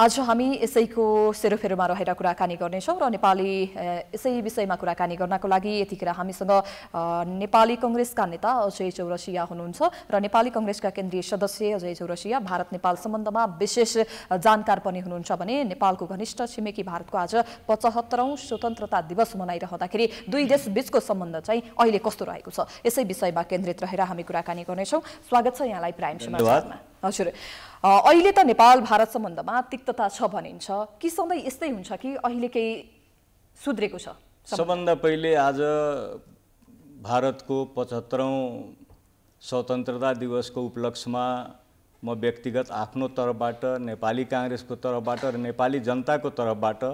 आज हामी यसैको सेरोफेरोमा रहेर कुराकानी गर्नेछौँ र नेपाली यसै विषयमा कुराकानी गर्नको लागि यतिखेर हामीसँग नेपाली कङ्ग्रेसका नेता अजय चौरसिया हुनुहुन्छ र नेपाली कङ्ग्रेसका केन्द्रीय सदस्य अजय चौरसिया भारत नेपाल सम्बन्धमा विशेष जानकार पनि हुनुहुन्छ भने नेपालको घनिष्ठ छिमेकी भारतको आज पचहत्तरौँ स्वतन्त्रता दिवस मनाइरहँदाखेरि दुई देश देशबीचको सम्बन्ध चाहिँ अहिले कस्तो रहेको छ यसै विषयमा केन्द्रित रहेर हामी कुराकानी गर्नेछौँ स्वागत छ यहाँलाई प्राइम समाचारमा हजुर अहिले त नेपाल भारत सम्बन्धमा तिक्तता छ भनिन्छ कि सधैँ यस्तै हुन्छ कि अहिले केही सुध्रेको छ सबभन्दा पहिले आज भारतको पचहत्तरौँ स्वतन्त्रता दिवसको उपलक्ष्यमा म व्यक्तिगत आफ्नो तर्फबाट नेपाली काङ्ग्रेसको तर्फबाट र नेपाली जनताको तर्फबाट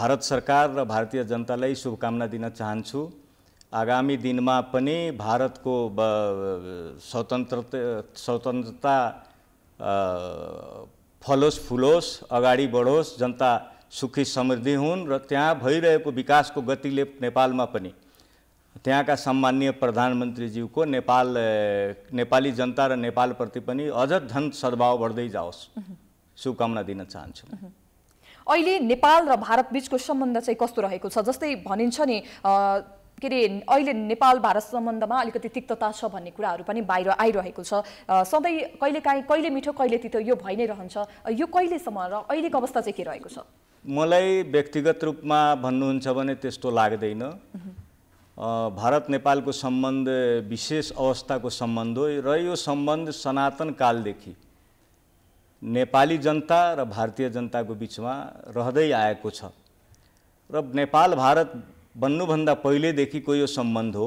भारत सरकार र भारतीय जनतालाई शुभकामना दिन चाहन्छु आगामी दिनमा पनि भारतको स्वतन्त्र स्वतन्त्रता फलोस् फुलोस् अगाडि बढोस् जनता सुखी समृद्धि हुन् र त्यहाँ भइरहेको विकासको गतिले नेपालमा पनि त्यहाँका सम्मान्य प्रधानमन्त्रीज्यूको नेपाल नेपाली जनता र नेपालप्रति पनि अझ धन सद्भाव बढ्दै जाओस् शुभकामना दिन चाहन्छु अहिले नेपाल र भारत सम्बन्ध चाहिँ कस्तो रहेको छ जस्तै भनिन्छ नि के अरे अहिले नेपाल भारत सम्बन्धमा अलिकति तिक्तता छ भन्ने कुराहरू पनि बाहिर आइरहेको छ सधैँ कहिलेकाहीँ कहिले मिठो कहिले तितो यो भइ नै रहन्छ यो कहिलेसम्म र अहिलेको अवस्था चाहिँ के रहेको छ मलाई व्यक्तिगत रूपमा भन्नुहुन्छ भने त्यस्तो लाग्दैन भारत नेपालको सम्बन्ध विशेष अवस्थाको सम्बन्ध हो र यो सम्बन्ध सनातन कालदेखि नेपाली जनता र भारतीय जनताको बिचमा रहँदै आएको छ र नेपाल भारत बन्नुभन्दा पहिलेदेखिको यो सम्बन्ध हो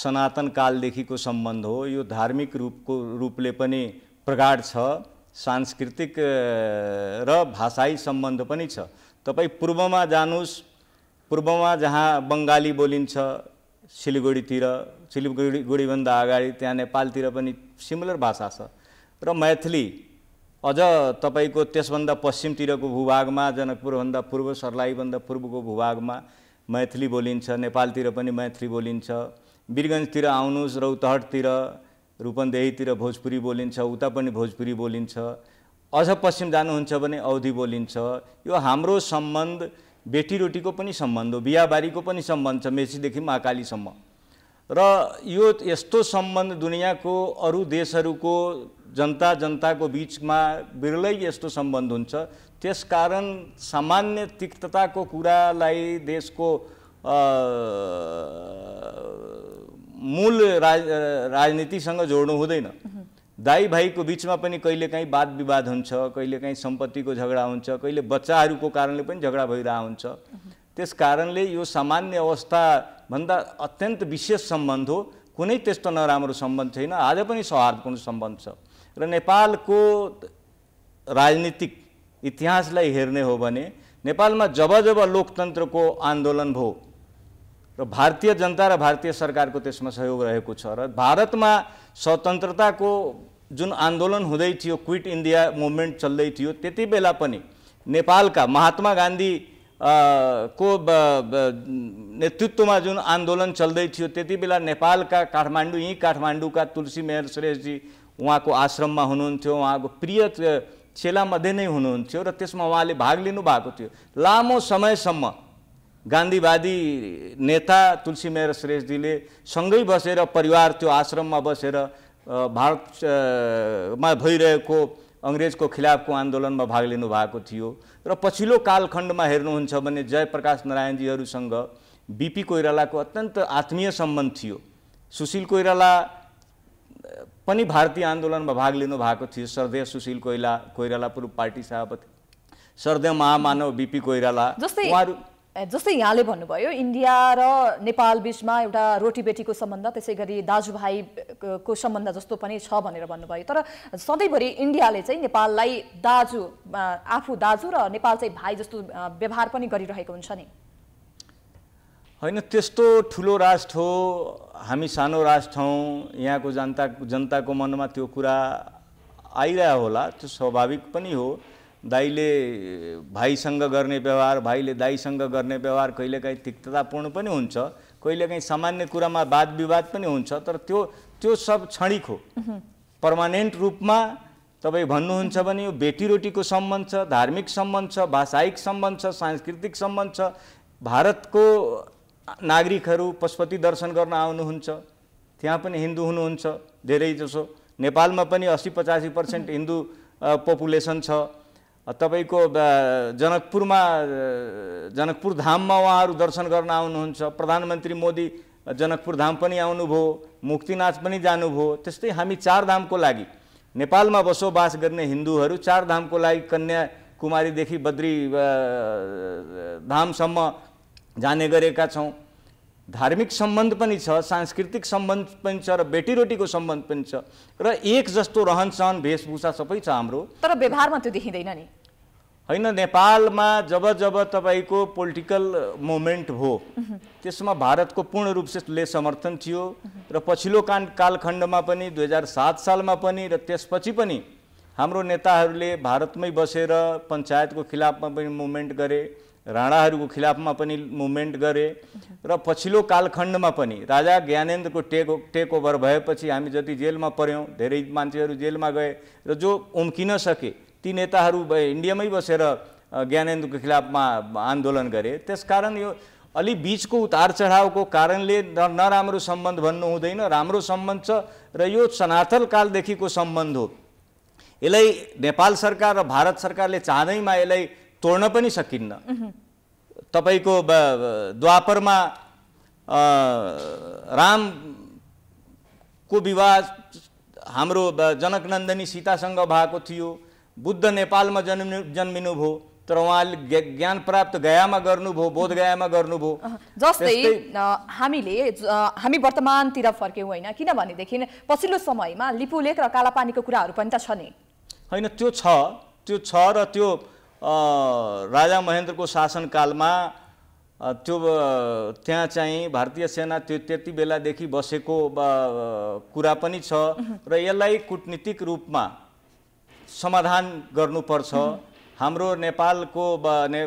सनातन कालदेखिको सम्बन्ध हो यो धार्मिक रूपको रूपले पनि प्रगाढ छ सांस्कृतिक र भाषाई सम्बन्ध पनि छ तपाईँ पूर्वमा जानुहोस् पूर्वमा जहाँ बङ्गाली बोलिन्छ सिलगढीतिर सिलगढी गुडीभन्दा अगाडि त्यहाँ नेपालतिर पनि सिमिलर भाषा छ र मैथिली अझ तपाईँको त्यसभन्दा पश्चिमतिरको भूभागमा जनकपुरभन्दा पूर्व सर्लाहीभन्दा पूर्वको भूभागमा मैथिली बोलिन्छ नेपालतिर पनि मैथिली बोलिन्छ वीरगन्जतिर आउनुहोस् रौतहटतिर रूपन्देहीतिर भोजपुरी बोलिन्छ उता पनि भोजपुरी बोलिन्छ अझ पश्चिम जानुहुन्छ भने अवधि बोलिन्छ यो हाम्रो सम्बन्ध बेटीरोटीको पनि सम्बन्ध हो बिहाबारीको पनि सम्बन्ध छ मेचीदेखि महाकालीसम्म र यो यस्तो सम्बन्ध दुनियाँको अरू देशहरूको जनता जनताको बिचमा बिरलै यस्तो सम्बन्ध हुन्छ त्यसकारण सामान्य तिक्तताको कुरालाई देशको मूल राज राजनीतिसँग जोड्नु हुँदैन दाई भाइको बिचमा पनि कहिलेकाहीँ वाद विवाद हुन्छ कहिलेकाहीँ सम्पत्तिको झगडा हुन्छ कहिले बच्चाहरूको कारणले पनि झगडा भइरहेको हुन्छ त्यस कारणले यो सामान्य अवस्थाभन्दा अत्यन्त विशेष सम्बन्ध हो कुनै त्यस्तो नराम्रो सम्बन्ध छैन आज पनि सौहार्दपूर्ण सम्बन्ध छ र नेपालको राजनीतिक इतिहासलाई हेर्ने हो भने नेपालमा जब जब लोकतन्त्रको आन्दोलन भयो र भारतीय जनता र भारतीय सरकारको त्यसमा सहयोग रहेको छ र भारतमा स्वतन्त्रताको जुन आन्दोलन हुँदै थियो क्विट इन्डिया मुभमेन्ट चल्दै थियो त्यति बेला पनि नेपालका महात्मा गान्धी को नेतृत्वमा जुन आन्दोलन चल्दै थियो त्यति बेला नेपालका काठमाडौँ यहीँ काठमाडौँका तुलसी मेहर श्रेष्ठजी उहाँको आश्रममा हुनुहुन्थ्यो उहाँको प्रिय चेलामध्ये नै हुनुहुन्थ्यो र त्यसमा उहाँले भाग लिनुभएको थियो लामो समयसम्म गान्धीवादी नेता तुलसी मेहर श्रेष्ठजीले सँगै बसेर परिवार त्यो आश्रममा बसेर भारतमा भइरहेको अङ्ग्रेजको खिलाफको आन्दोलनमा भाग लिनुभएको थियो र पछिल्लो कालखण्डमा हेर्नुहुन्छ भने जयप्रकाश नारायणजीहरूसँग बिपी कोइरालाको अत्यन्त आत्मीय सम्बन्ध थियो सुशील कोइराला पनि भारतीय आन्दोलनमा भाग भएको थियो सरदेव सुशील कोइला कोइराला पूर्व पार्टी सभापति सरदेव महामानव बिपी कोइराला उहाँहरू जस्तै यहाँले भन्नुभयो इन्डिया र नेपाल बिचमा एउटा रोटी बेटीको सम्बन्ध त्यसै गरी दाजुभाइको सम्बन्ध जस्तो पनि छ भनेर भन्नुभयो तर सधैँभरि इन्डियाले चाहिँ नेपाललाई दाजु आफू दाजु र नेपाल चाहिँ भाइ जस्तो व्यवहार पनि गरिरहेको हुन्छ नि होइन त्यस्तो ठुलो राष्ट्र हो हामी सानो राष्ट्र हौँ यहाँको जनता जनताको मनमा त्यो कुरा आइरह्यो होला त्यो स्वाभाविक पनि हो दाइले भाइसँग गर्ने व्यवहार भाइले दाइसँग गर्ने व्यवहार कहिलेकाहीँ तिक्ततापूर्ण पनि हुन्छ कहिलेकाहीँ सामान्य कुरामा वाद विवाद पनि हुन्छ तर त्यो त्यो सब क्षणिक हो पर्मानेन्ट रूपमा तपाईँ भन्नुहुन्छ भने यो बेटीरोटीको सम्बन्ध छ धार्मिक सम्बन्ध छ भाषायिक सम्बन्ध छ सांस्कृतिक सम्बन्ध छ भारतको नागरिकहरू पशुपति दर्शन गर्न आउनुहुन्छ त्यहाँ पनि हिन्दू हुनुहुन्छ धेरैजसो नेपालमा पनि असी पचासी पर्सेन्ट हिन्दू पपुलेसन छ तपाईँको जनकपुरमा जनकपुर धाममा उहाँहरू दर्शन गर्न आउनुहुन्छ प्रधानमन्त्री मोदी जनकपुर धाम पनि आउनुभयो मुक्तिनाथ पनि जानुभयो त्यस्तै हामी चार धामको लागि नेपालमा बसोबास गर्ने हिन्दूहरू धामको लागि कन्याकुमारीदेखि बद्री धामसम्म जाने गरेका छौँ धार्मिक सम्बन्ध पनि छ सांस्कृतिक सम्बन्ध पनि छ र बेटीरोटीको सम्बन्ध पनि छ र एक जस्तो रहनसहन वेशभूषा सबै छ हाम्रो तर व्यवहारमा त्यो देखिँदैन नि होइन नेपालमा जब जब तपाईँको पोलिटिकल मोमेन्ट हो त्यसमा भारतको पूर्ण रूपले समर्थन थियो र पछिल्लो कान कालखण्डमा पनि दुई हजार सात सालमा पनि र त्यसपछि पनि हाम्रो नेताहरूले भारतमै बसेर पञ्चायतको खिलाफमा पनि मुभमेन्ट गरे राणाहरूको खिलाफमा पनि मुभमेन्ट गरे र पछिल्लो कालखण्डमा पनि राजा ज्ञानेन्द्रको टेक टेक ओभर भएपछि हामी जति जेलमा पऱ्यौँ धेरै मान्छेहरू जेलमा गए र जो उम्किन सके ती नेताहरू इन्डियामै बसेर ज्ञानेन्द्रको खिलाफमा आन्दोलन गरे त्यसकारण यो अलि बिचको उतार चढावको कारणले नराम्रो सम्बन्ध भन्नु हुँदैन राम्रो सम्बन्ध छ र यो सनातन कालदेखिको सम्बन्ध हो यसलाई नेपाल सरकार र भारत सरकारले चाँदैमा यसलाई तोड्न पनि सकिन्न तपाईँको द्वापरमा रामको विवाह हाम्रो जनकनन्दनी सीतासँग भएको थियो बुद्ध नेपालमा जन्मिनु जन्मिनुभयो तर उहाँले ज्ञान प्राप्त गयामा गर्नुभयो बोधगयामा गयामा गर्नुभयो जस्तै हामीले हामी वर्तमानतिर फर्क्यौँ होइन किनभनेदेखि पछिल्लो समयमा लिपुलेख र कालापानीको कुराहरू पनि त छ नि होइन त्यो छ त्यो छ र त्यो राजा महेन्द्रको शासनकालमा त्यो त्यहाँ चाहिँ भारतीय सेना त्यो त्यति बेलादेखि बसेको कुरा पनि छ र यसलाई कुटनीतिक रूपमा समाधान गर्नुपर्छ हाम्रो नेपालको ने,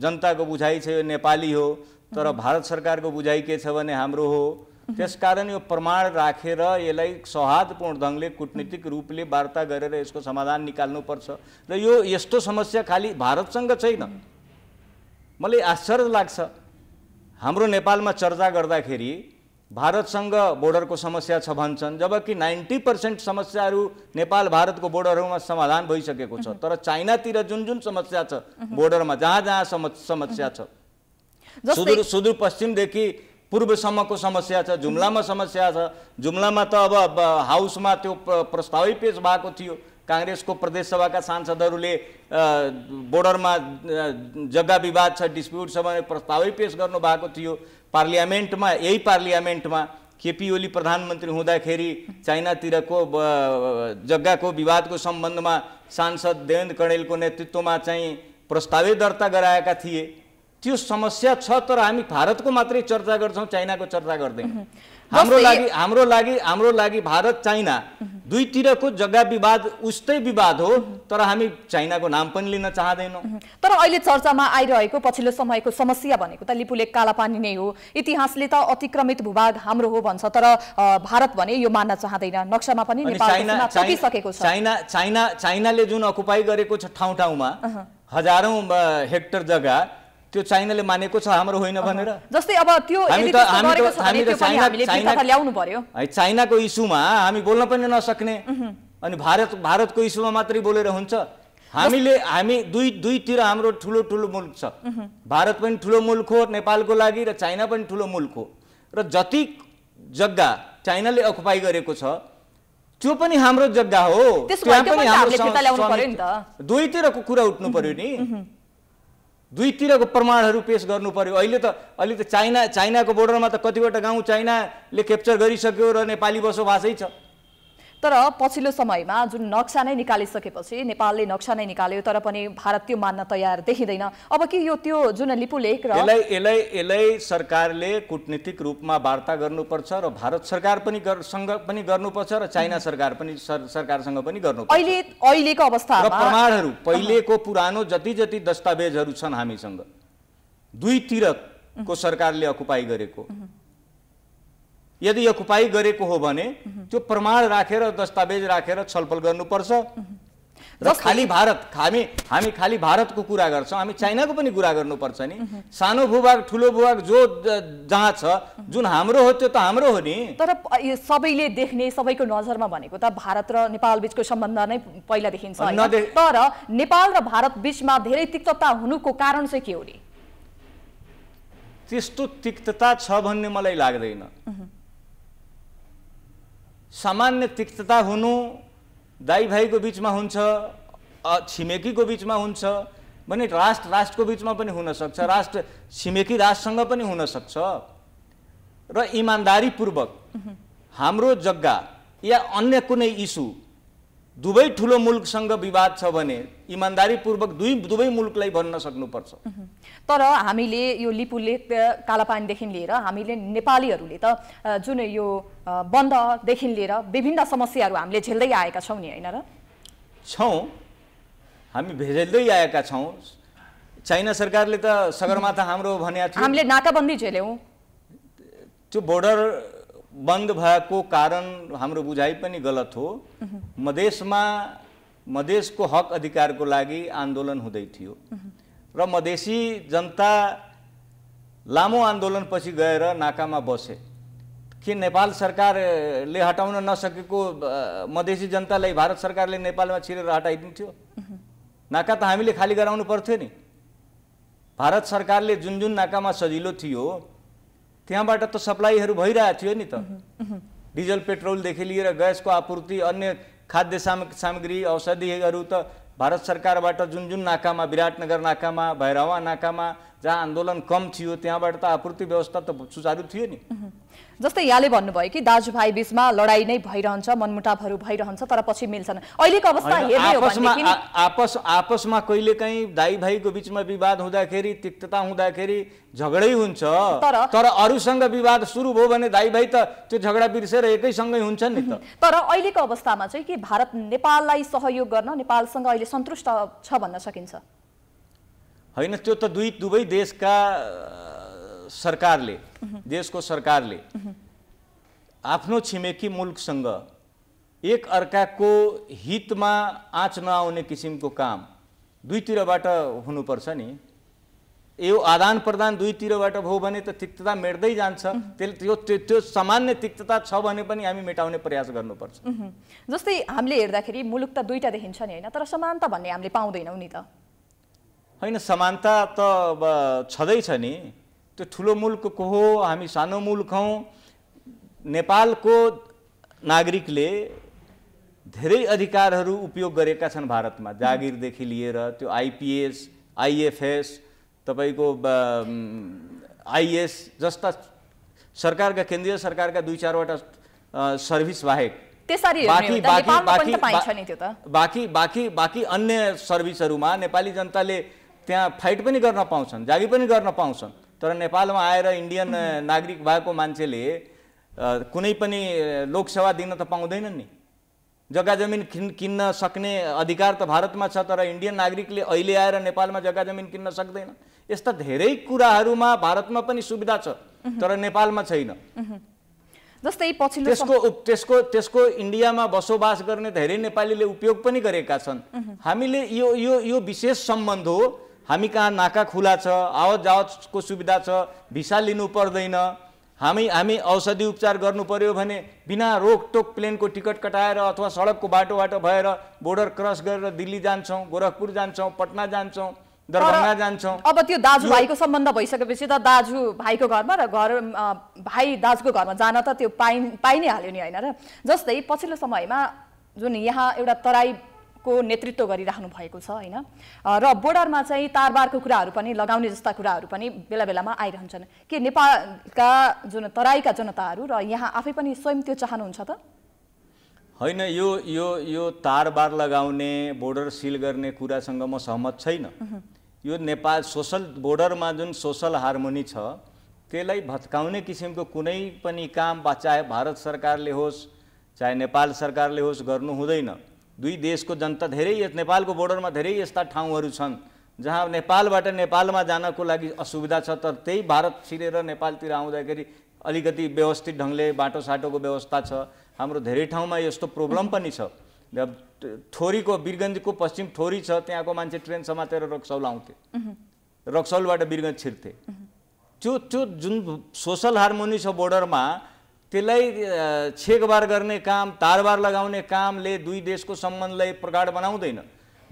जनताको बुझाइ यो नेपाली हो तर भारत सरकारको बुझाइ के छ भने हाम्रो हो त्यसकारण यो प्रमाण राखेर रा, यसलाई सौहार्दपूर्ण ढङ्गले कुटनीतिक रूपले वार्ता गरेर यसको समाधान निकाल्नुपर्छ र यो यस्तो समस्या खालि भारतसँग छैन मलाई आश्चर्य लाग्छ हाम्रो नेपालमा चर्चा गर्दाखेरि भारतसँग बोर्डरको समस्या छ भन्छन् जबकि नाइन्टी पर्सेन्ट समस्याहरू नेपाल भारतको बोर्डरहरूमा समाधान भइसकेको छ तर चाइनातिर जुन जुन समस्या छ बोर्डरमा जहाँ जहाँ समस्या छ सुदूर सुदूरपश्चिमदेखि पूर्वसम्मको समस्या छ जुम्लामा समस्या छ जुम्लामा त अब हाउसमा त्यो प्रस्तावै पेस भएको थियो काङ्ग्रेसको प्रदेशसभाका सांसदहरूले बोर्डरमा जग्गा विवाद छ डिस्प्युट छ भने प्रस्तावै पेस गर्नु भएको थियो पार्लियामेन्टमा यही पार्लियामेन्टमा केपी ओली प्रधानमन्त्री हुँदाखेरि चाइनातिरको जग्गाको विवादको सम्बन्धमा सांसद देवेन्द्र कणेलको नेतृत्वमा चाहिँ प्रस्तावै दर्ता गराएका थिए त्यो समस्या छ तर हामी भारतको मात्रै चर्चा गर्छौँ चाइनाको चर्चा गर्दैनौँ हाम्रो लागि हाम्रो लागि हाम्रो लागि भारत चाइना दुईतिरको जग्गा विवाद उस्तै विवाद हो तर हामी चाइनाको नाम पनि लिन चाहँदैनौँ तर अहिले चर्चामा आइरहेको पछिल्लो समयको समस्या भनेको त लिपुले कालापानी नै हो इतिहासले त अतिक्रमित भूभाग हाम्रो हो भन्छ तर भारत भने यो मान्न चाहँदैन नक्सामा पनि सकेको छ चाइना चाइना चाइनाले जुन अकुपाई गरेको छ ठाउँ ठाउँमा हजारौँ हेक्टर जग्गा त्यो चाइनाले मानेको छ हाम्रो होइन भनेर जस्तै अब त्यो चाइनाको इस्युमा हामी बोल्न पनि नसक्ने अनि भारत भारतको इस्युमा मात्रै बोलेर हुन्छ हामीले हामी दुई दुईतिर हाम्रो ठुलो ठुलो मुल्क छ भारत पनि ठुलो मुल्क हो नेपालको लागि र चाइना पनि ठुलो मुल्क हो र जति जग्गा चाइनाले अकुपाई गरेको छ त्यो पनि हाम्रो जग्गा हो दुईतिरको कुरा उठ्नु पर्यो नि दुईतिरको प्रमाणहरू पेस गर्नु पर्यो अहिले त अहिले त चाइना चाइनाको बोर्डरमा त कतिवटा गाउँ चाइनाले क्याप्चर गरिसक्यो र नेपाली बसोबासै छ तर पछिल्लो समयमा जुन नक्सा नै निकालिसकेपछि नेपालले नक्सा नै निकाल्यो तर पनि भारत त्यो मान्न तयार देखिँदैन अब के यो त्यो जुन लिपुलेख र यसलाई यसलाई यसलाई सरकारले कुटनीतिक रूपमा वार्ता गर्नुपर्छ र भारत सरकार पनि सँग पनि गर्नुपर्छ र चाइना सरकार पनि सरकारसँग पनि गर्नु अहिले अहिलेको अवस्था प्रमाणहरू पहिलेको पुरानो जति जति दस्तावेजहरू छन् हामीसँग दुईतिरको सरकारले अकुपाई गरेको यदि यकुपाई गरेको हो भने त्यो प्रमाण राखेर दस्तावेज राखेर छलफल गर्नुपर्छ र खालि भारत हामी हामी खालि भारतको कुरा गर्छौँ हामी चाइनाको पनि कुरा गर्नुपर्छ नि सानो भूभाग ठुलो भूभाग जो जहाँ छ जुन हाम्रो हो त्यो त हाम्रो हो नि तर सबैले देख्ने सबैको नजरमा भनेको त भारत र नेपाल बिचको सम्बन्ध नै पहिलादेखि देखिन्छ तर नेपाल र भारत बिचमा धेरै तिक्तता हुनुको कारण चाहिँ के हो नि त्यस्तो तिक्तता छ भन्ने मलाई लाग्दैन सामान्य तिक्तता हुनु दाई भाइको बिचमा हुन्छ छिमेकीको बिचमा हुन्छ भने राष्ट्र राष्ट्रको बिचमा पनि हुनसक्छ राष्ट्र छिमेकी राष्ट्रसँग पनि हुनसक्छ र इमान्दारीपूर्वक हाम्रो जग्गा या अन्य कुनै इस्यु दुवै ठुलो मुलुकसँग विवाद छ भने इमान्दारीपूर्वक दुई दुवै मुलुकलाई भन्न सक्नुपर्छ तर हामीले यो लिपु लेख कालापानीदेखि लिएर हामीले नेपालीहरूले त जुन यो बन्ददेखि लिएर विभिन्न समस्याहरू हामीले झेल्दै आएका छौँ नि होइन र छौँ हामी झेल्दै आएका छौँ चाइना सरकारले त सगरमाथा हाम्रो भनेको थियो हामीले नाकाबन्दी झेल्यौँ त्यो बोर्डर बन्द भएको कारण हाम्रो बुझाइ पनि गलत हो मधेसमा मधेसको हक अधिकारको लागि आन्दोलन हुँदै थियो र मधेसी जनता लामो आन्दोलनपछि गएर नाकामा बसे कि नेपाल सरकारले हटाउन नसकेको मधेसी जनतालाई भारत सरकारले नेपालमा छिरेर हटाइदिन्थ्यो नाका त हामीले खाली गराउनु पर्थ्यो नि भारत सरकारले जुन जुन नाकामा सजिलो थियो त्यहाँबाट त सप्लाईहरू भइरहेको थियो नि त डिजल पेट्रोलदेखि लिएर ग्यासको आपूर्ति अन्य खाद्य सामग्री औषधिहरू त भारत सरकारबाट जुन जुन नाकामा विराटनगर नाकामा भैरवा नाकामा जहाँ आन्दोलन कम थियो त्यहाँबाट त आपूर्ति व्यवस्था त सुचारू थियो नि जस्तै यहाँले भन्नुभयो कि दाजुभाइ बिचमा लडाइँ नै भइरहन्छ मनमुटावहरू भइरहन्छ तर पछि मिल्छन् अहिलेको अवस्था आपस आपसमा कहिलेकाहीँ दाई भाइको बिचमा विवाद हुँदाखेरि तिक्तता हुँदाखेरि झगडै हुन्छ तर तर अरूसँग विवाद सुरु भयो भने दाई भाइ त त्यो झगडा बिर्सेर एकैसँगै हुन्छ नि त तर अहिलेको अवस्थामा चाहिँ कि भारत नेपाललाई सहयोग गर्न नेपालसँग अहिले सन्तुष्ट छ भन्न सकिन्छ होइन त्यो त दुई दुवै देशका सरकारले देशको सरकारले आफ्नो छिमेकी मुल्कसँग एक अर्काको हितमा आँच नआउने किसिमको काम दुईतिरबाट हुनुपर्छ नि यो आदान प्रदान दुईतिरबाट भयो भने त तिक्तता मेट्दै जान्छ त्यसले त्यो त्यो सामान्य तिक्तता छ भने पनि हामी मेटाउने प्रयास गर्नुपर्छ जस्तै हामीले हेर्दाखेरि मुलुक त दुईवटा देखिन्छ नि होइन तर समानता भन्ने हामीले पाउँदैनौँ नि त होइन समानता त छँदैछ नि त्यो ठुलो मुल्कको हो हामी सानो मुल्क हौँ नेपालको नागरिकले धेरै अधिकारहरू उपयोग गरेका छन् भारतमा जागिरदेखि लिएर त्यो आइपिएस आइएफएस तपाईँको आइएस जस्ता सरकारका केन्द्रीय सरकारका दुई चारवटा सर्भिस बाहेक बाँकी बाँकी बाँकी बाँकी बाँकी अन्य सर्भिसहरूमा नेपाली जनताले त्यहाँ फाइट पनि गर्न पाउँछन् जागिर पनि गर्न पाउँछन् तर नेपालमा आएर इन्डियन नागरिक भएको मान्छेले कुनै पनि लोकसेवा दिन त पाउँदैनन् नि जग्गा जमिन किन् किन्न सक्ने अधिकार त भारतमा छ तर इन्डियन नागरिकले अहिले आएर नेपालमा जग्गा जमिन किन्न सक्दैन यस्ता धेरै कुराहरूमा भारतमा पनि सुविधा छ तर नेपालमा छैन जस्तै पछिल्लो त्यसको त्यसको त्यसको इन्डियामा बसोबास गर्ने धेरै नेपालीले उपयोग पनि गरेका छन् हामीले यो यो यो विशेष सम्बन्ध हो हामी कहाँ नाका खुला छ आवत जावतको सुविधा छ भिसा लिनु पर्दैन हामी हामी औषधि उपचार गर्नु पर्यो भने बिना रोकटोक प्लेनको टिकट कटाएर अथवा सडकको बाटोबाट भएर बोर्डर क्रस गरेर दिल्ली जान्छौँ गोरखपुर जान्छौँ पटना जान्छौँ दरभङ्गा जान्छौँ अब त्यो दाजुभाइको सम्बन्ध भइसकेपछि त दाजु भाइको घरमा र घर भाइ दाजुको घरमा जान त त्यो पाइ पाइ नै हाल्यो नि होइन र जस्तै पछिल्लो समयमा जुन यहाँ एउटा तराई को नेतृत्व गरिराख्नु भएको छ होइन र बोर्डरमा चाहिँ तारबारको कुराहरू पनि लगाउने जस्ता कुराहरू पनि बेला बेलामा आइरहन्छन् के नेपालका जुन तराईका जनताहरू र यहाँ आफै पनि स्वयं त्यो चाहनुहुन्छ त होइन यो यो यो तारबार लगाउने बोर्डर सिल गर्ने कुरासँग म सहमत छैन यो नेपाल सोसल बोर्डरमा जुन सोसल हार्मोनी छ त्यसलाई भत्काउने किसिमको कुनै पनि काम चाहे भारत सरकारले होस् चाहे नेपाल सरकारले होस् गर्नु हुँदैन दुई देशको जनता धेरै नेपालको बोर्डरमा धेरै यस्ता ठाउँहरू छन् जहाँ नेपालबाट नेपालमा जानको लागि असुविधा छ तर त्यही भारत छिरेर नेपालतिर आउँदाखेरि अलिकति व्यवस्थित ढङ्गले साटोको व्यवस्था छ हाम्रो धेरै ठाउँमा यस्तो प्रब्लम पनि छ थोरीको बिरगन्जको पश्चिम थोरी छ त्यहाँको मान्छे ट्रेन समातेर रक्सौल आउँथे रक्सौलबाट बिरगन्ज छिर्थे त्यो त्यो जुन सोसल हार्मोनी छ बोर्डरमा त्यसलाई छेकबार गर्ने काम तारबार लगाउने कामले दुई देशको सम्बन्धलाई प्रगाड बनाउँदैन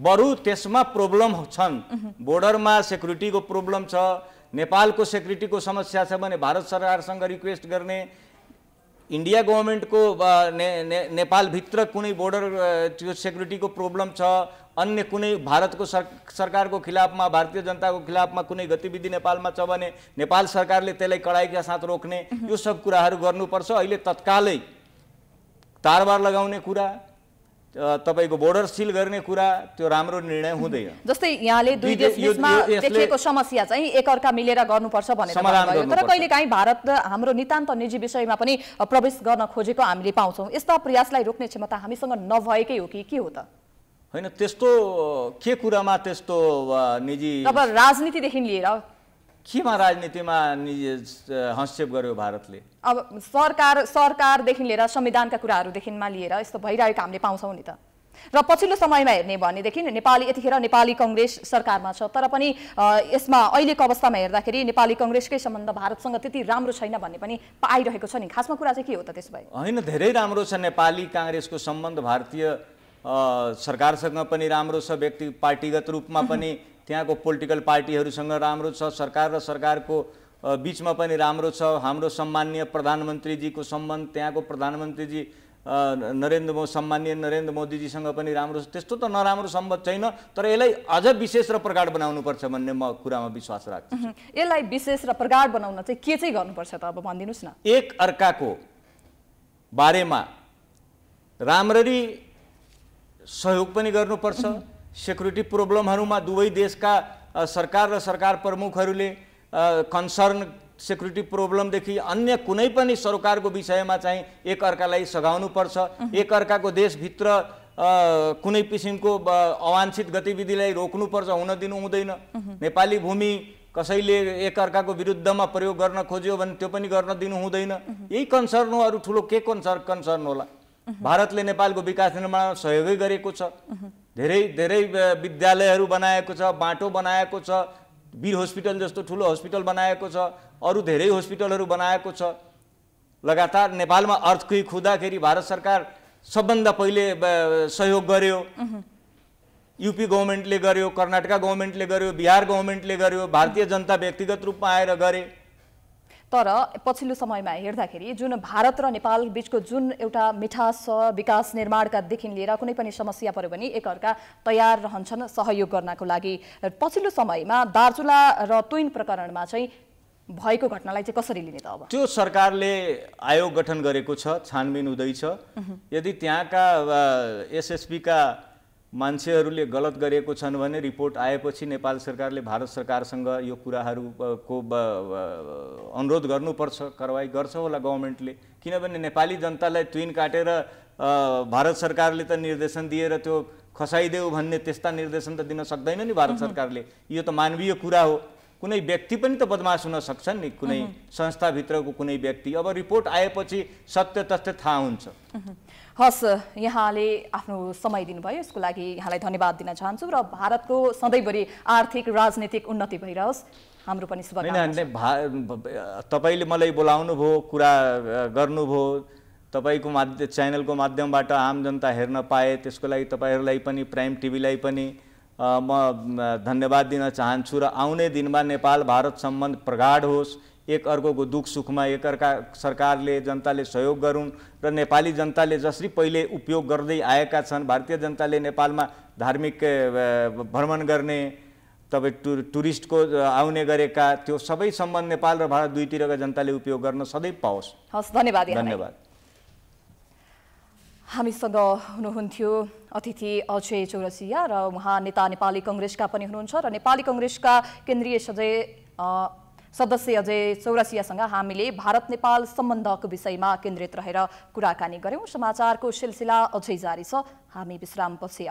बरु त्यसमा प्रब्लम छन् बोर्डरमा सेक्युरिटीको प्रब्लम छ नेपालको सेक्युरिटीको समस्या छ भने भारत सरकारसँग रिक्वेस्ट गर्ने इन्डिया गभर्मेन्टको ने, ने, नेपालभित्र कुनै बोर्डर त्यो सेक्युरिटीको प्रब्लम छ अन्य कुनै भारतको सर सरकारको खिलाफमा भारतीय जनताको खिलाफमा कुनै गतिविधि नेपालमा छ भने नेपाल सरकारले त्यसलाई कडाइका साथ रोक्ने यो सब कुराहरू गर्नुपर्छ अहिले तत्कालै तारबार लगाउने कुरा तपाईँको बोर्डर सिल गर्ने कुरा त्यो राम्रो निर्णय हुँदैन जस्तै यहाँले दुई देशमा देखिएको समस्या चाहिँ एकअर्का मिलेर गर्नुपर्छ भनेर तर कहिलेकाहीँ भारत हाम्रो नितान्त निजी विषयमा पनि प्रवेश गर्न खोजेको हामीले पाउँछौँ यस्ता प्रयासलाई रोक्ने क्षमता हामीसँग नभएकै हो कि के हो त होइन त्यस्तो के कुरामा त्यस्तो निजी अब राजनीतिदेखि लिएर केमा राजनीतिमा निजी हस्तक्षेप गर्यो भारतले अब सरकार सरकारदेखि लिएर संविधानका कुराहरूदेखिमा लिएर यस्तो भइरहेको हामीले पाउँछौँ नि त र पछिल्लो समयमा हेर्ने भनेदेखि नेपाली यतिखेर नेपाली कङ्ग्रेस सरकारमा छ तर पनि यसमा अहिलेको अवस्थामा हेर्दाखेरि नेपाली कङ्ग्रेसकै सम्बन्ध भारतसँग त्यति राम्रो छैन भन्ने पनि पाइरहेको छ नि खासमा कुरा चाहिँ के हो त त्यसो भए होइन धेरै राम्रो छ नेपाली काङ्ग्रेसको सम्बन्ध भारतीय सरकारसँग पनि राम्रो छ व्यक्ति पार्टीगत रूपमा पनि त्यहाँको पोलिटिकल पार्टीहरूसँग राम्रो छ सरकार र सरकारको बिचमा पनि राम्रो छ हाम्रो सम्मान्य प्रधानमन्त्रीजीको सम्बन्ध त्यहाँको प्रधानमन्त्रीजी नरेन्द्र मो सम्मान्य नरेन्द्र मोदीजीसँग पनि राम्रो छ त्यस्तो त नराम्रो सम्बन्ध छैन तर यसलाई अझ विशेष र प्रगाड बनाउनुपर्छ भन्ने म कुरामा विश्वास राख्छु यसलाई विशेष र प्रगाड बनाउन चाहिँ के चाहिँ गर्नुपर्छ त अब भनिदिनुहोस् न एक अर्काको बारेमा राम्ररी सहयोग पनि गर्नुपर्छ सेक्युरिटी प्रोब्लमहरूमा दुवै देशका सरकार र सरकार प्रमुखहरूले कन्सर्न सेक्युरिटी प्रोब्लमदेखि अन्य कुनै पनि सरकारको विषयमा चाहिँ एकअर्कालाई सघाउनुपर्छ एकअर्काको देशभित्र कुनै किसिमको अवांछित गतिविधिलाई रोक्नुपर्छ हुन दिनु हुँदैन नेपाली भूमि कसैले एकअर्काको विरुद्धमा प्रयोग गर्न खोज्यो भने त्यो पनि गर्न दिनु हुँदैन यही कन्सर्न हो अरू ठुलो के कन्सर्न कन्सर्न होला भारतले नेपालको विकास निर्माणमा सहयोगै गरेको छ धेरै धेरै विद्यालयहरू बनाएको छ बाटो बनाएको छ वीर हस्पिटल जस्तो ठुलो हस्पिटल बनाएको छ अरू धेरै हस्पिटलहरू बनाएको छ लगातार नेपालमा अर्थक्विक हुँदाखेरि भारत सरकार सबभन्दा पहिले सहयोग गर्यो युपी गभर्मेन्टले गर्यो कर्नाटका गभर्मेन्टले गर्यो बिहार गभर्मेन्टले गर्यो भारतीय जनता व्यक्तिगत रूपमा आएर गरे तर पछिल्लो समयमा हेर्दाखेरि जुन भारत र नेपाल बिचको जुन एउटा मिठास छ विकास निर्माणकादेखि लिएर कुनै पनि समस्या पऱ्यो भने एकअर्का तयार रहन्छन् सहयोग गर्नको लागि पछिल्लो समयमा दार्चुला र तुइन प्रकरणमा चाहिँ भएको घटनालाई चाहिँ कसरी लिने त अब त्यो सरकारले आयोग गठन गरेको छ छानबिन हुँदैछ यदि त्यहाँका एसएसपीका मान्छेहरूले गलत गरेको छन् भने रिपोर्ट आएपछि नेपाल सरकारले भारत सरकारसँग यो कुराहरूको अनुरोध गर्नुपर्छ कारवाही गर्छ होला गभर्मेन्टले किनभने नेपाली जनतालाई तुइन काटेर भारत सरकारले त निर्देशन दिएर त्यो खसाइदेऊ भन्ने त्यस्ता निर्देशन त दिन सक्दैन नि भारत सरकारले यो त मानवीय कुरा हो कुनै व्यक्ति पनि त बदमास हुन सक्छन् नि कुनै संस्थाभित्रको कुनै व्यक्ति अब रिपोर्ट आएपछि सत्य तथ्य थाहा हुन्छ हस् यहाँले आफ्नो समय दिनुभयो यसको लागि यहाँलाई धन्यवाद दिन चाहन्छु र भारतको सधैँभरि आर्थिक राजनीतिक उन्नति भइरहोस् हाम्रो पनि तपाईँले मलाई बोलाउनु भयो कुरा गर्नुभयो तपाईँको माध्य च्यानलको माध्यमबाट आम जनता हेर्न पाए त्यसको लागि तपाईँहरूलाई पनि प्राइम टिभीलाई पनि म धन्यवाद दिन चाहन्छु र आउने दिनमा नेपाल भारत सम्बन्ध प्रगाढ होस् एक अर्कोको दुःख सुखमा एकअर्का सरकारले जनताले सहयोग गरून् र नेपाली जनताले जसरी पहिले उपयोग गर्दै आएका छन् भारतीय जनताले नेपालमा धार्मिक भ्रमण गर्ने तपाईँ टु टुरिस्टको आउने गरेका त्यो सबै सम्बन्ध नेपाल र भारत दुईतिरका जनताले उपयोग गर्न सधैँ पाओस् हस् धन्यवाद धन्यवाद हामीसँग हुनुहुन्थ्यो अतिथि अजय चौरसिया र उहाँ नेता नेपाली कङ्ग्रेसका पनि हुनुहुन्छ र नेपाली कङ्ग्रेसका केन्द्रीय सजय सदस्य अजय चौरसियासँग हामीले भारत नेपाल सम्बन्धको विषयमा केन्द्रित रहेर कुराकानी गऱ्यौँ समाचारको सिलसिला अझै जारी छ हामी विश्राम विश्रामपछि